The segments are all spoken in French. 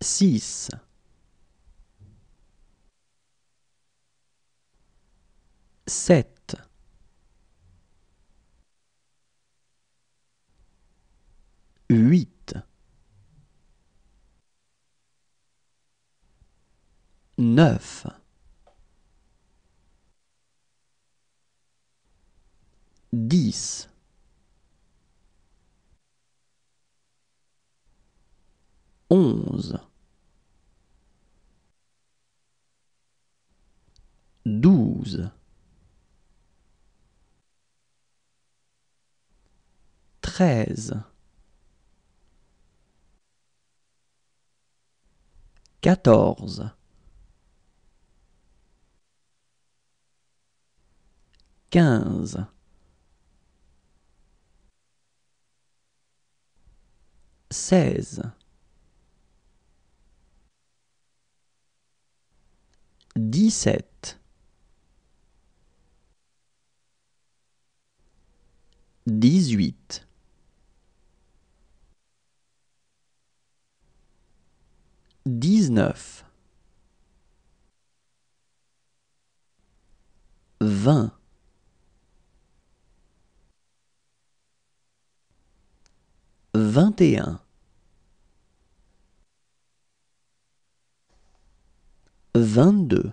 6 7 8 9 10 11 12 13 14 15 16 17 18 19 20 21 22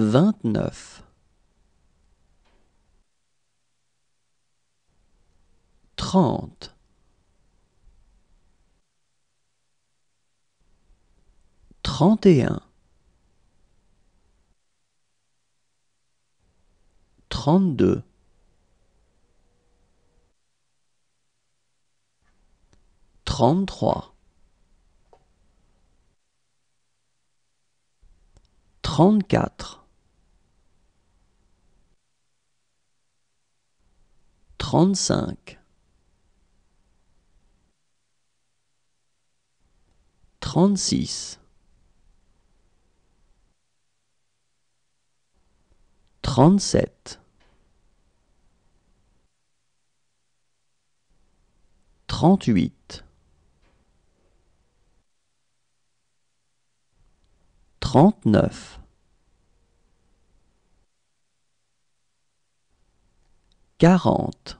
29 30 31 32 33 34 35 36 37 38 39 40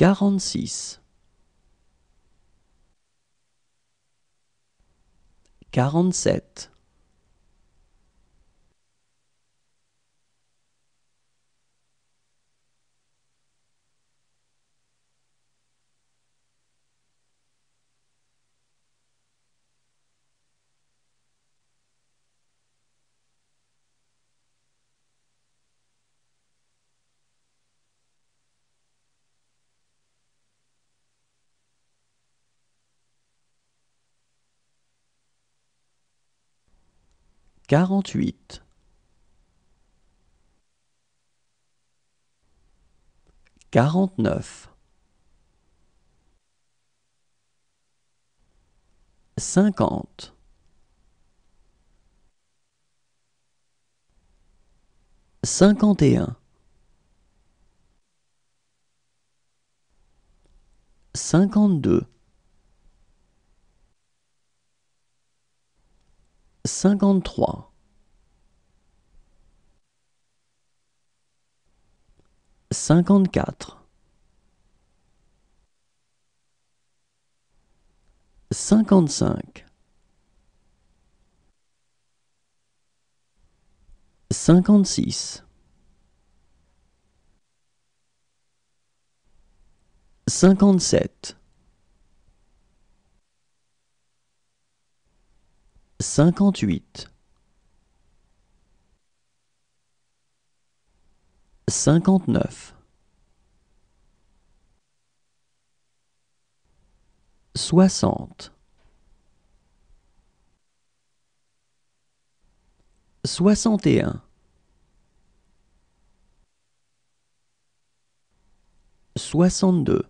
quarante-six, quarante-sept, quarante-huit, quarante-neuf, cinquante, cinquante et un, cinquante-deux. 53 54 55 56 57 58 59 60 61 62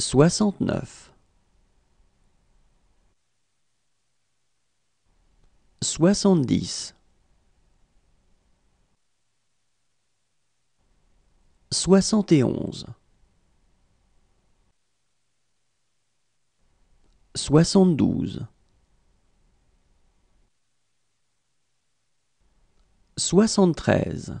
69 70 71 72 73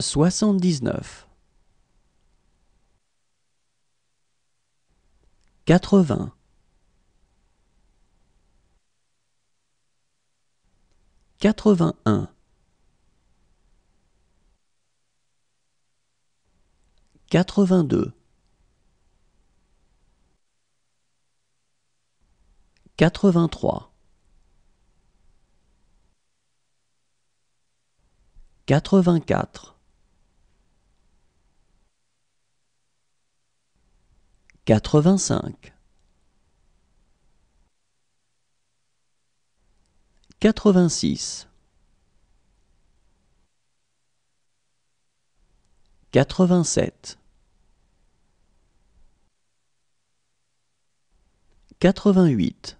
soixante-dix-neuf, quatre vingt quatre quatre-vingt-un, quatre-vingt-deux, quatre-vingt-trois, quatre-vingt-quatre 85 86 87 88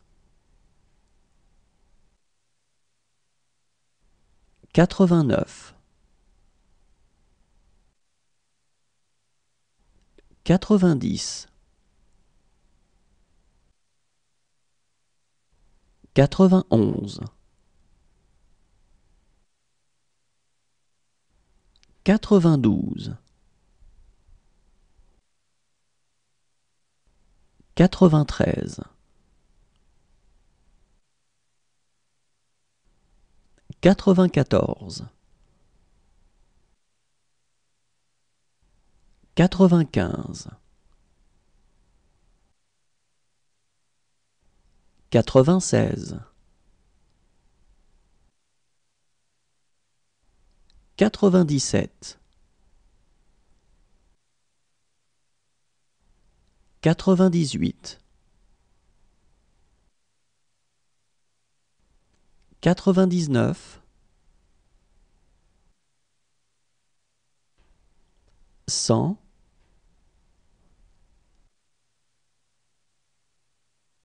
89 90 91 92 93 94 95 96 97 98 99 100